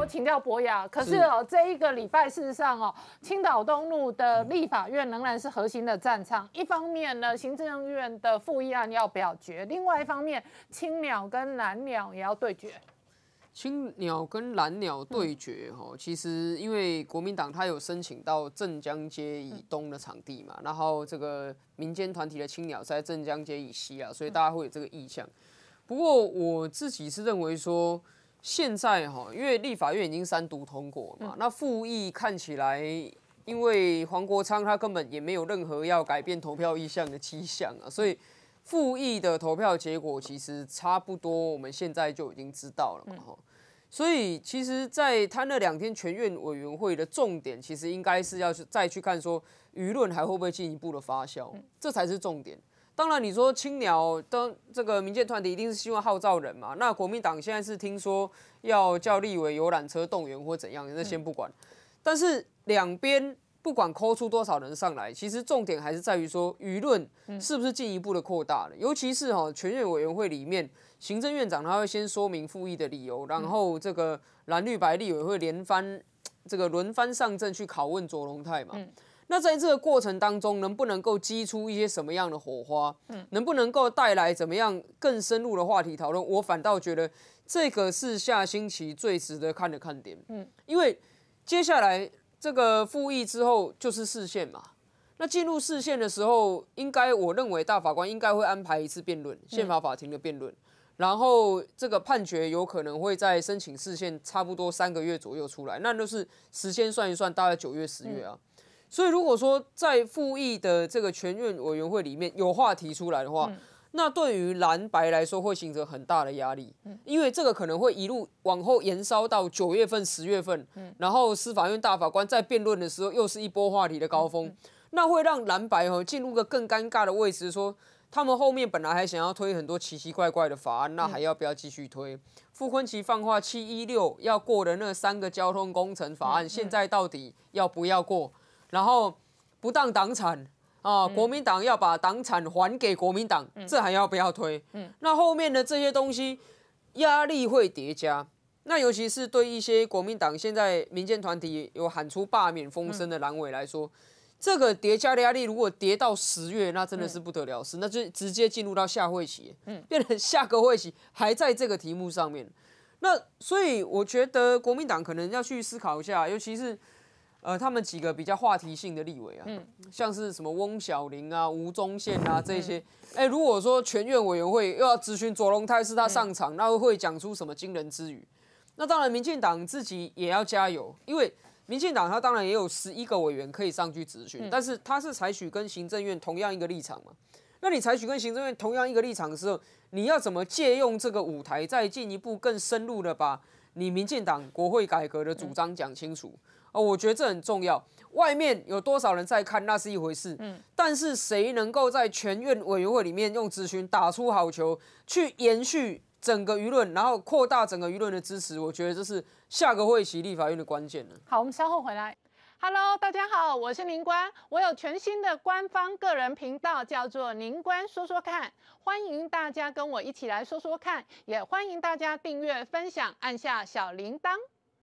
我请教博雅，可是哦，这一个礼拜事实上哦，青岛东路的立法院仍然是核心的战场。一方面呢，行政院的复议案要表决；另外一方面，青鸟跟蓝鸟也要对决。青鸟跟蓝鸟对决哦，其实因为国民党他有申请到镇江街以东的场地嘛，然后这个民间团体的青鸟在镇江街以西啊，所以大家会有这个意向。不过我自己是认为说。现在哈，因为立法院已经三读通过嘛，那复议看起来，因为黄国昌他根本也没有任何要改变投票意向的迹象啊，所以复议的投票结果其实差不多，我们现在就已经知道了嘛哈。所以其实，在他那两天全院委员会的重点，其实应该是要去再去看说舆论还会不会进一步的发酵，这才是重点。当然，你说青鸟，当这个民间团体一定是希望号召人嘛？那国民党现在是听说要叫立委游览车动员或怎样，那先不管。但是两边不管抠出多少人上来，其实重点还是在于说舆论是不是进一步的扩大了。尤其是哈，全院委员会里面，行政院长他会先说明复议的理由，然后这个蓝绿白立委会连番这个轮番上阵去拷问卓龙泰嘛。那在这个过程当中，能不能够激出一些什么样的火花？嗯，能不能够带来怎么样更深入的话题讨论？我反倒觉得这个是下星期最值得看的看点。嗯，因为接下来这个复议之后就是视线嘛。那进入视线的时候，应该我认为大法官应该会安排一次辩论，宪法法庭的辩论。然后这个判决有可能会在申请视线差不多三个月左右出来，那就是时间算一算，大概九月、十月啊。所以，如果说在复议的这个全院委员会里面有话提出来的话，那对于蓝白来说会形成很大的压力，因为这个可能会一路往后延烧到九月份、十月份。嗯，然后司法院大法官在辩论的时候，又是一波话题的高峰，那会让蓝白哈进入个更尴尬的位置，说他们后面本来还想要推很多奇奇怪怪的法案，那还要不要继续推？傅昆奇放话七一六要过的那三个交通工程法案，现在到底要不要过？然后不当党产啊，国民党要把党产还给国民党，这还要不要推？那后面的这些东西压力会叠加，那尤其是对一些国民党现在民间团体有喊出罢免风声的阑尾来说，这个叠加的压力如果叠到十月，那真的是不得了事，那就直接进入到下会期，变成下个会期还在这个题目上面。那所以我觉得国民党可能要去思考一下，尤其是。呃，他们几个比较话题性的立委啊，像是什么翁晓玲啊、吴宗宪啊这些，哎，如果说全院委员会又要咨询左龙泰，是他上场，那会讲出什么惊人之语？那当然，民进党自己也要加油，因为民进党他当然也有十一个委员可以上去咨询，但是他是采取跟行政院同样一个立场嘛？那你采取跟行政院同样一个立场的时候，你要怎么借用这个舞台，再进一步更深入的把你民进党国会改革的主张讲清楚？哦，我觉得这很重要。外面有多少人在看那是一回事，嗯，但是谁能够在全院委员会里面用咨询打出好球，去延续整个舆论，然后扩大整个舆论的支持，我觉得这是下个会期立法院的关键了。好，我们稍后回来。Hello，大家好，我是林官，我有全新的官方个人频道，叫做“林官说说看”，欢迎大家跟我一起来说说看，也欢迎大家订阅、分享，按下小铃铛。